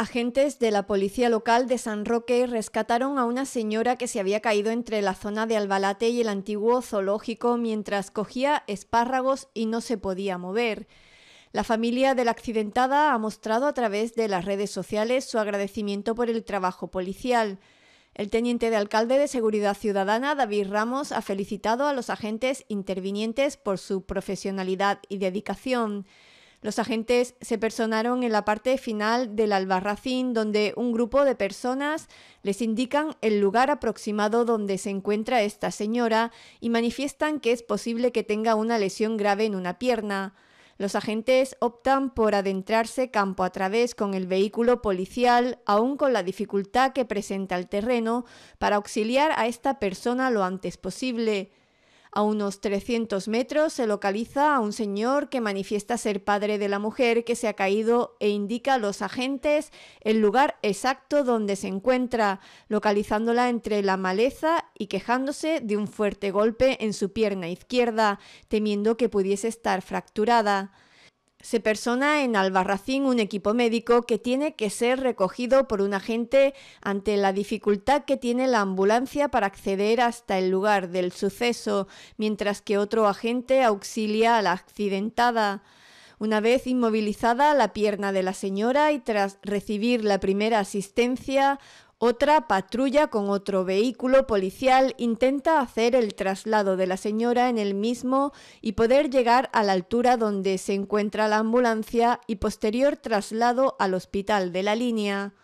Agentes de la policía local de San Roque rescataron a una señora que se había caído entre la zona de Albalate y el antiguo zoológico mientras cogía espárragos y no se podía mover. La familia de la accidentada ha mostrado a través de las redes sociales su agradecimiento por el trabajo policial. El teniente de alcalde de Seguridad Ciudadana, David Ramos, ha felicitado a los agentes intervinientes por su profesionalidad y dedicación. Los agentes se personaron en la parte final del Albarracín, donde un grupo de personas les indican el lugar aproximado donde se encuentra esta señora y manifiestan que es posible que tenga una lesión grave en una pierna. Los agentes optan por adentrarse campo a través con el vehículo policial, aún con la dificultad que presenta el terreno, para auxiliar a esta persona lo antes posible. A unos 300 metros se localiza a un señor que manifiesta ser padre de la mujer que se ha caído e indica a los agentes el lugar exacto donde se encuentra, localizándola entre la maleza y quejándose de un fuerte golpe en su pierna izquierda, temiendo que pudiese estar fracturada se persona en Albarracín un equipo médico que tiene que ser recogido por un agente ante la dificultad que tiene la ambulancia para acceder hasta el lugar del suceso, mientras que otro agente auxilia a la accidentada. Una vez inmovilizada la pierna de la señora y tras recibir la primera asistencia, otra patrulla con otro vehículo policial intenta hacer el traslado de la señora en el mismo y poder llegar a la altura donde se encuentra la ambulancia y posterior traslado al hospital de la línea.